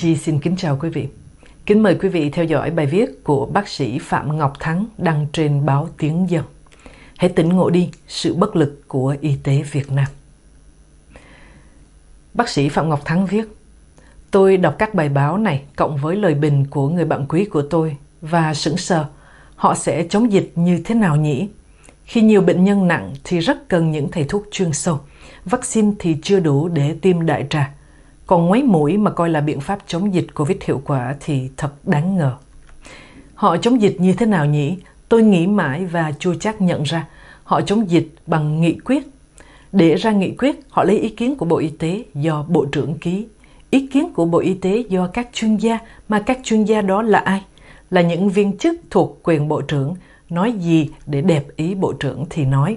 Chi xin kính chào quý vị. Kính mời quý vị theo dõi bài viết của bác sĩ Phạm Ngọc Thắng đăng trên báo Tiếng Dân. Hãy tỉnh ngộ đi sự bất lực của y tế Việt Nam. Bác sĩ Phạm Ngọc Thắng viết, Tôi đọc các bài báo này cộng với lời bình của người bạn quý của tôi và sững sờ, họ sẽ chống dịch như thế nào nhỉ? Khi nhiều bệnh nhân nặng thì rất cần những thầy thuốc chuyên sâu, vaccine thì chưa đủ để tiêm đại trà còn ngoáy mũi mà coi là biện pháp chống dịch Covid hiệu quả thì thật đáng ngờ. Họ chống dịch như thế nào nhỉ? Tôi nghĩ mãi và chưa chắc nhận ra. Họ chống dịch bằng nghị quyết. Để ra nghị quyết, họ lấy ý kiến của Bộ Y tế do Bộ trưởng ký. Ý kiến của Bộ Y tế do các chuyên gia, mà các chuyên gia đó là ai? Là những viên chức thuộc quyền Bộ trưởng, nói gì để đẹp ý Bộ trưởng thì nói.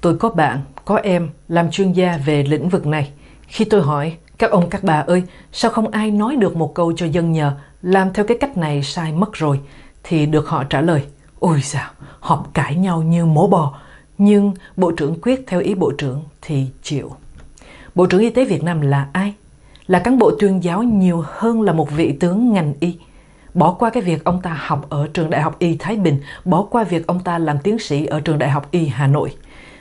Tôi có bạn, có em làm chuyên gia về lĩnh vực này. Khi tôi hỏi các ông các bà ơi, sao không ai nói được một câu cho dân nhờ làm theo cái cách này sai mất rồi thì được họ trả lời Ôi sao, họ cãi nhau như mổ bò Nhưng Bộ trưởng quyết theo ý Bộ trưởng thì chịu Bộ trưởng Y tế Việt Nam là ai? Là cán bộ tuyên giáo nhiều hơn là một vị tướng ngành y Bỏ qua cái việc ông ta học ở trường Đại học Y Thái Bình Bỏ qua việc ông ta làm tiến sĩ ở trường Đại học Y Hà Nội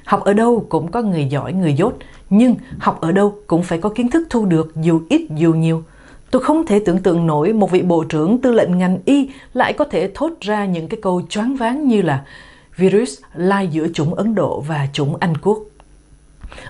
Học ở đâu cũng có người giỏi, người dốt, nhưng học ở đâu cũng phải có kiến thức thu được dù ít dù nhiều. Tôi không thể tưởng tượng nổi một vị bộ trưởng tư lệnh ngành y lại có thể thốt ra những cái câu choáng váng như là virus lai giữa chủng Ấn Độ và chủng Anh Quốc.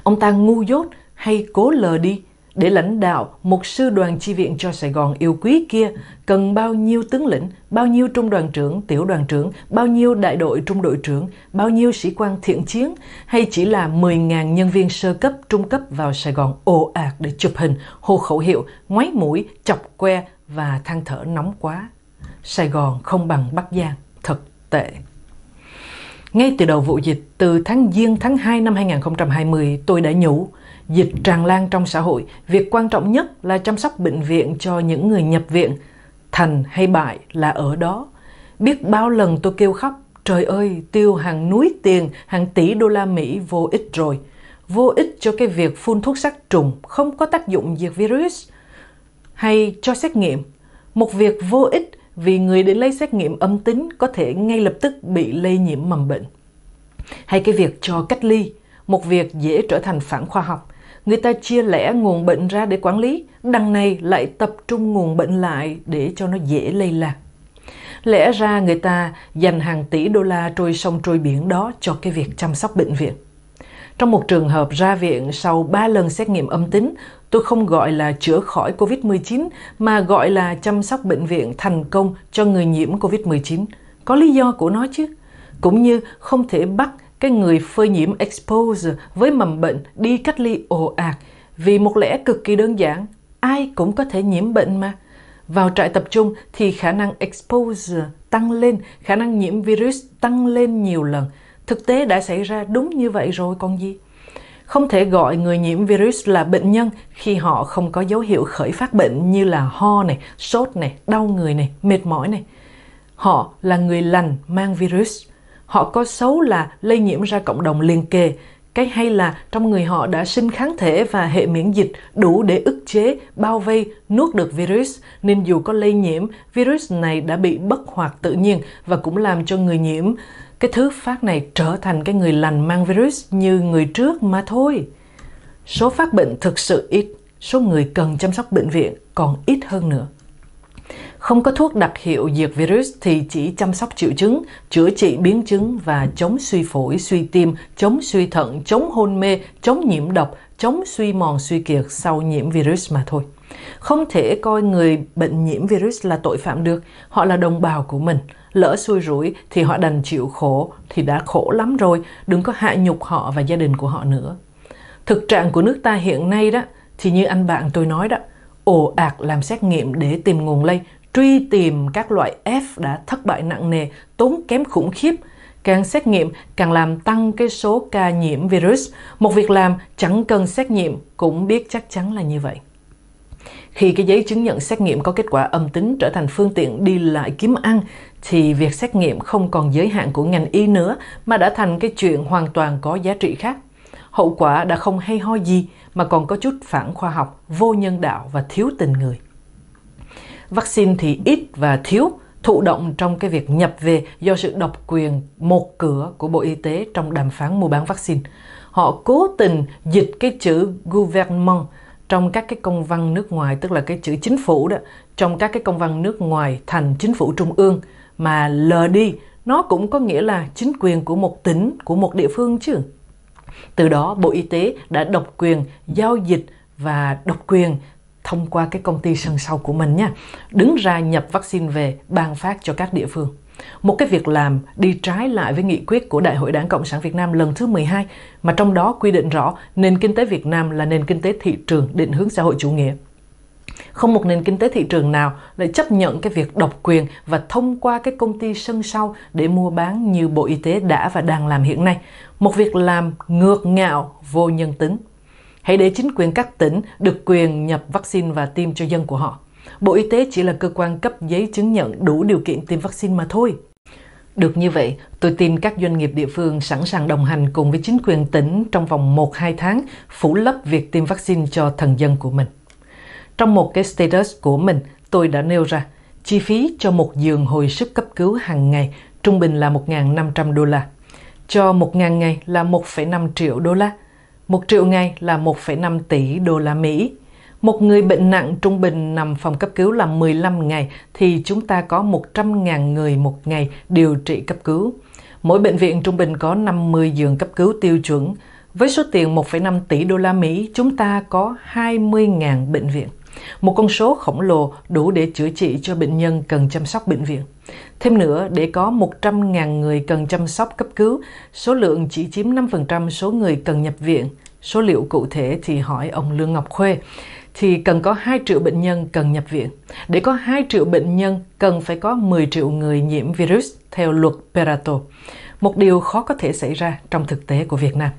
Ông ta ngu dốt hay cố lờ đi để lãnh đạo một sư đoàn chi viện cho Sài Gòn yêu quý kia, cần bao nhiêu tướng lĩnh, bao nhiêu trung đoàn trưởng, tiểu đoàn trưởng, bao nhiêu đại đội trung đội trưởng, bao nhiêu sĩ quan thiện chiến, hay chỉ là 10.000 nhân viên sơ cấp, trung cấp vào Sài Gòn ồ ạt để chụp hình, hô khẩu hiệu, ngoáy mũi, chọc que và than thở nóng quá. Sài Gòn không bằng Bắc Giang, thật tệ. Ngay từ đầu vụ dịch, từ tháng Giêng tháng 2 năm 2020, tôi đã nhủ – Dịch tràn lan trong xã hội, việc quan trọng nhất là chăm sóc bệnh viện cho những người nhập viện. Thành hay bại là ở đó. Biết bao lần tôi kêu khóc, trời ơi, tiêu hàng núi tiền, hàng tỷ đô la Mỹ vô ích rồi. Vô ích cho cái việc phun thuốc sát trùng không có tác dụng diệt virus hay cho xét nghiệm. Một việc vô ích vì người đến lấy xét nghiệm âm tính có thể ngay lập tức bị lây nhiễm mầm bệnh. Hay cái việc cho cách ly, một việc dễ trở thành phản khoa học người ta chia lẻ nguồn bệnh ra để quản lý, đằng này lại tập trung nguồn bệnh lại để cho nó dễ lây lan. Lẽ ra người ta dành hàng tỷ đô la trôi sông trôi biển đó cho cái việc chăm sóc bệnh viện. Trong một trường hợp ra viện sau 3 lần xét nghiệm âm tính, tôi không gọi là chữa khỏi COVID-19 mà gọi là chăm sóc bệnh viện thành công cho người nhiễm COVID-19. Có lý do của nó chứ. Cũng như không thể bắt cái người phơi nhiễm expose với mầm bệnh đi cách ly ồ ạt vì một lẽ cực kỳ đơn giản, ai cũng có thể nhiễm bệnh mà. Vào trại tập trung thì khả năng expose tăng lên, khả năng nhiễm virus tăng lên nhiều lần. Thực tế đã xảy ra đúng như vậy rồi con gì. Không thể gọi người nhiễm virus là bệnh nhân khi họ không có dấu hiệu khởi phát bệnh như là ho này, sốt này, đau người này, mệt mỏi này. Họ là người lành mang virus họ có xấu là lây nhiễm ra cộng đồng liền kề cái hay là trong người họ đã sinh kháng thể và hệ miễn dịch đủ để ức chế, bao vây, nuốt được virus, nên dù có lây nhiễm, virus này đã bị bất hoạt tự nhiên và cũng làm cho người nhiễm cái thứ phát này trở thành cái người lành mang virus như người trước mà thôi. Số phát bệnh thực sự ít, số người cần chăm sóc bệnh viện còn ít hơn nữa. Không có thuốc đặc hiệu diệt virus thì chỉ chăm sóc triệu chứng, chữa trị biến chứng và chống suy phổi, suy tim, chống suy thận, chống hôn mê, chống nhiễm độc, chống suy mòn suy kiệt sau nhiễm virus mà thôi. Không thể coi người bệnh nhiễm virus là tội phạm được, họ là đồng bào của mình. Lỡ xui rủi thì họ đành chịu khổ, thì đã khổ lắm rồi, đừng có hạ nhục họ và gia đình của họ nữa. Thực trạng của nước ta hiện nay đó, thì như anh bạn tôi nói đó, ồ ạt làm xét nghiệm để tìm nguồn lây, truy tìm các loại F đã thất bại nặng nề, tốn kém khủng khiếp. Càng xét nghiệm càng làm tăng cái số ca nhiễm virus. Một việc làm chẳng cần xét nghiệm cũng biết chắc chắn là như vậy. Khi cái giấy chứng nhận xét nghiệm có kết quả âm tính trở thành phương tiện đi lại kiếm ăn thì việc xét nghiệm không còn giới hạn của ngành y nữa mà đã thành cái chuyện hoàn toàn có giá trị khác hậu quả đã không hay ho gì mà còn có chút phản khoa học, vô nhân đạo và thiếu tình người. Vaccine thì ít và thiếu, thụ động trong cái việc nhập về do sự độc quyền một cửa của Bộ Y tế trong đàm phán mua bán vaccine. Họ cố tình dịch cái chữ gouvernement trong các cái công văn nước ngoài, tức là cái chữ chính phủ đó, trong các cái công văn nước ngoài thành chính phủ trung ương mà lờ đi nó cũng có nghĩa là chính quyền của một tỉnh, của một địa phương chứ. Từ đó Bộ Y tế đã độc quyền giao dịch và độc quyền thông qua cái công ty sân sau của mình nha, đứng ra nhập vaccine về ban phát cho các địa phương. Một cái việc làm đi trái lại với nghị quyết của Đại hội Đảng Cộng sản Việt Nam lần thứ 12 mà trong đó quy định rõ nền kinh tế Việt Nam là nền kinh tế thị trường định hướng xã hội chủ nghĩa. Không một nền kinh tế thị trường nào lại chấp nhận cái việc độc quyền và thông qua các công ty sân sau để mua bán như Bộ Y tế đã và đang làm hiện nay. Một việc làm ngược ngạo, vô nhân tính. Hãy để chính quyền các tỉnh được quyền nhập vaccine và tiêm cho dân của họ. Bộ Y tế chỉ là cơ quan cấp giấy chứng nhận đủ điều kiện tiêm vaccine mà thôi. Được như vậy, tôi tin các doanh nghiệp địa phương sẵn sàng đồng hành cùng với chính quyền tỉnh trong vòng 1-2 tháng phủ lấp việc tiêm vaccine cho thần dân của mình. Trong một cái status của mình, tôi đã nêu ra chi phí cho một giường hồi sức cấp cứu hàng ngày trung bình là 1.500 đô la. Cho 1.000 ngày là 1,5 triệu đô la. 1 triệu ngày là 1,5 tỷ đô la Mỹ. Một người bệnh nặng trung bình nằm phòng cấp cứu là 15 ngày thì chúng ta có 100.000 người một ngày điều trị cấp cứu. Mỗi bệnh viện trung bình có 50 giường cấp cứu tiêu chuẩn. Với số tiền 1,5 tỷ đô la Mỹ, chúng ta có 20.000 bệnh viện một con số khổng lồ đủ để chữa trị cho bệnh nhân cần chăm sóc bệnh viện. Thêm nữa, để có 100.000 người cần chăm sóc cấp cứu, số lượng chỉ chiếm 5% số người cần nhập viện. Số liệu cụ thể thì hỏi ông Lương Ngọc Khuê thì cần có 2 triệu bệnh nhân cần nhập viện. Để có 2 triệu bệnh nhân cần phải có 10 triệu người nhiễm virus theo luật Perato. Một điều khó có thể xảy ra trong thực tế của Việt Nam.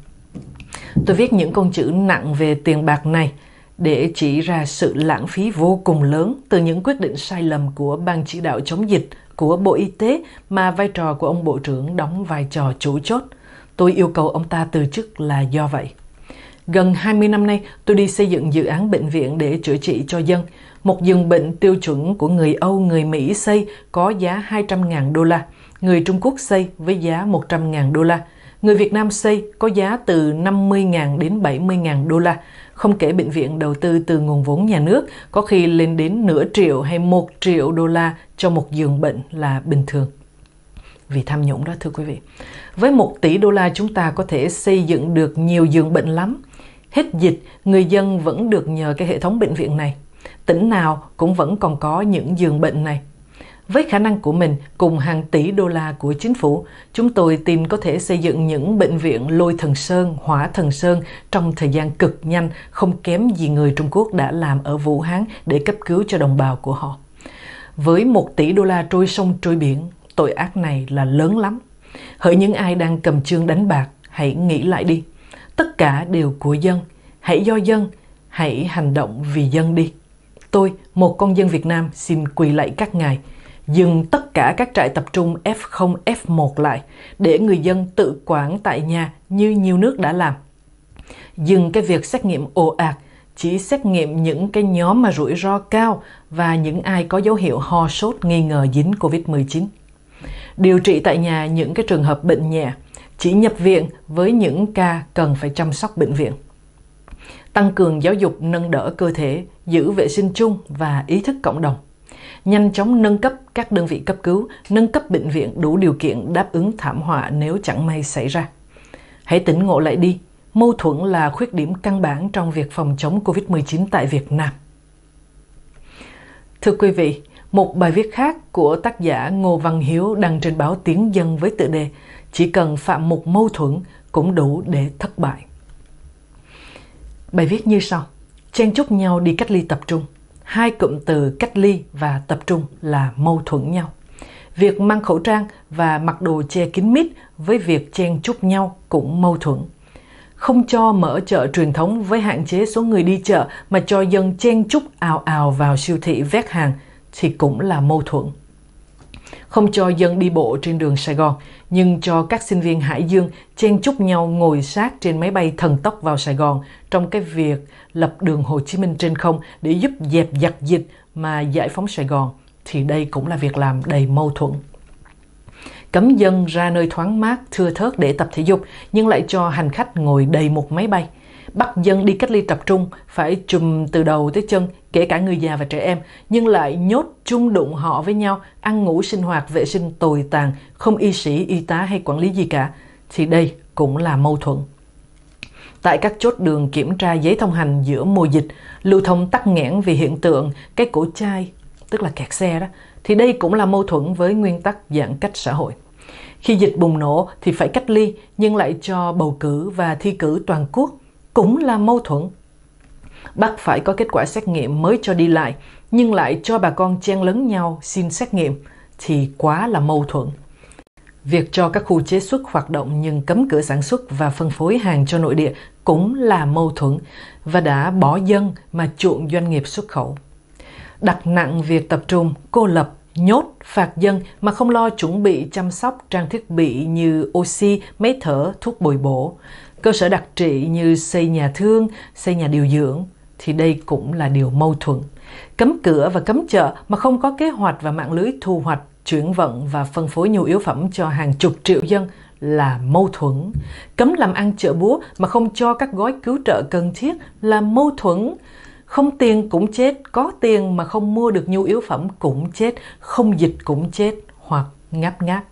Tôi viết những con chữ nặng về tiền bạc này để chỉ ra sự lãng phí vô cùng lớn từ những quyết định sai lầm của ban chỉ đạo chống dịch của Bộ Y tế mà vai trò của ông Bộ trưởng đóng vai trò chủ chốt. Tôi yêu cầu ông ta từ chức là do vậy. Gần 20 năm nay, tôi đi xây dựng dự án bệnh viện để chữa trị cho dân. Một giường bệnh tiêu chuẩn của người Âu, người Mỹ xây có giá 200.000 đô la, người Trung Quốc xây với giá 100.000 đô la, người Việt Nam xây có giá từ 50.000 đến 70.000 đô la, không kể bệnh viện đầu tư từ nguồn vốn nhà nước có khi lên đến nửa triệu hay một triệu đô la cho một giường bệnh là bình thường vì tham nhũng đó thưa quý vị. Với một tỷ đô la chúng ta có thể xây dựng được nhiều giường bệnh lắm. Hết dịch, người dân vẫn được nhờ cái hệ thống bệnh viện này. Tỉnh nào cũng vẫn còn có những giường bệnh này. Với khả năng của mình cùng hàng tỷ đô la của chính phủ, chúng tôi tin có thể xây dựng những bệnh viện lôi thần sơn, hỏa thần sơn trong thời gian cực nhanh, không kém gì người Trung Quốc đã làm ở Vũ Hán để cấp cứu cho đồng bào của họ. Với một tỷ đô la trôi sông trôi biển, tội ác này là lớn lắm. Hỡi những ai đang cầm chương đánh bạc, hãy nghĩ lại đi. Tất cả đều của dân, hãy do dân, hãy hành động vì dân đi. Tôi, một con dân Việt Nam, xin quỳ lạy các ngài dừng tất cả các trại tập trung F0, F1 lại để người dân tự quản tại nhà như nhiều nước đã làm. Dừng cái việc xét nghiệm ồ ạt, chỉ xét nghiệm những cái nhóm mà rủi ro cao và những ai có dấu hiệu ho sốt nghi ngờ dính COVID-19. Điều trị tại nhà những cái trường hợp bệnh nhẹ, chỉ nhập viện với những ca cần phải chăm sóc bệnh viện. Tăng cường giáo dục nâng đỡ cơ thể, giữ vệ sinh chung và ý thức cộng đồng nhanh chóng nâng cấp các đơn vị cấp cứu, nâng cấp bệnh viện đủ điều kiện đáp ứng thảm họa nếu chẳng may xảy ra. Hãy tỉnh ngộ lại đi, mâu thuẫn là khuyết điểm căn bản trong việc phòng chống COVID-19 tại Việt Nam. Thưa quý vị, một bài viết khác của tác giả Ngô Văn Hiếu đăng trên báo Tiếng Dân với tựa đề Chỉ cần phạm một mâu thuẫn cũng đủ để thất bại. Bài viết như sau. Chen chúc nhau đi cách ly tập trung hai cụm từ cách ly và tập trung là mâu thuẫn nhau. Việc mang khẩu trang và mặc đồ che kín mít với việc chen chúc nhau cũng mâu thuẫn. Không cho mở chợ truyền thống với hạn chế số người đi chợ mà cho dân chen chúc ào ào vào siêu thị vét hàng thì cũng là mâu thuẫn không cho dân đi bộ trên đường Sài Gòn, nhưng cho các sinh viên Hải Dương chen chúc nhau ngồi sát trên máy bay thần tốc vào Sài Gòn trong cái việc lập đường Hồ Chí Minh trên không để giúp dẹp giặc dịch mà giải phóng Sài Gòn, thì đây cũng là việc làm đầy mâu thuẫn cấm dân ra nơi thoáng mát, thưa thớt để tập thể dục, nhưng lại cho hành khách ngồi đầy một máy bay – bắt dân đi cách ly tập trung, phải chùm từ đầu tới chân, kể cả người già và trẻ em, nhưng lại nhốt chung đụng họ với nhau, ăn ngủ sinh hoạt, vệ sinh tồi tàn, không y sĩ, y tá hay quản lý gì cả, thì đây cũng là mâu thuẫn. Tại các chốt đường kiểm tra giấy thông hành giữa mùa dịch, lưu thông tắc nghẽn vì hiện tượng cái cổ chai, tức là kẹt xe đó, thì đây cũng là mâu thuẫn với nguyên tắc giãn cách xã hội. Khi dịch bùng nổ thì phải cách ly nhưng lại cho bầu cử và thi cử toàn quốc cũng là mâu thuẫn. Bắt phải có kết quả xét nghiệm mới cho đi lại, nhưng lại cho bà con chen lấn nhau xin xét nghiệm thì quá là mâu thuẫn. Việc cho các khu chế xuất hoạt động nhưng cấm cửa sản xuất và phân phối hàng cho nội địa cũng là mâu thuẫn và đã bỏ dân mà chuộng doanh nghiệp xuất khẩu. Đặt nặng việc tập trung, cô lập, nhốt, phạt dân mà không lo chuẩn bị chăm sóc trang thiết bị như oxy, máy thở, thuốc bồi bổ cơ sở đặc trị như xây nhà thương, xây nhà điều dưỡng thì đây cũng là điều mâu thuẫn. Cấm cửa và cấm chợ mà không có kế hoạch và mạng lưới thu hoạch, chuyển vận và phân phối nhu yếu phẩm cho hàng chục triệu dân là mâu thuẫn. Cấm làm ăn chợ búa mà không cho các gói cứu trợ cần thiết là mâu thuẫn. Không tiền cũng chết, có tiền mà không mua được nhu yếu phẩm cũng chết, không dịch cũng chết hoặc ngáp ngáp.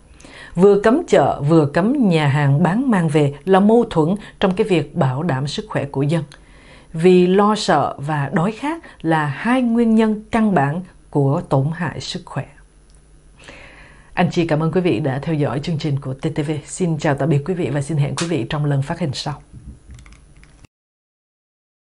Vừa cấm chợ vừa cấm nhà hàng bán mang về là mâu thuẫn trong cái việc bảo đảm sức khỏe của dân. Vì lo sợ và đói khát là hai nguyên nhân căn bản của tổn hại sức khỏe. Anh chị cảm ơn quý vị đã theo dõi chương trình của TTV. Xin chào tạm biệt quý vị và xin hẹn quý vị trong lần phát hình sau.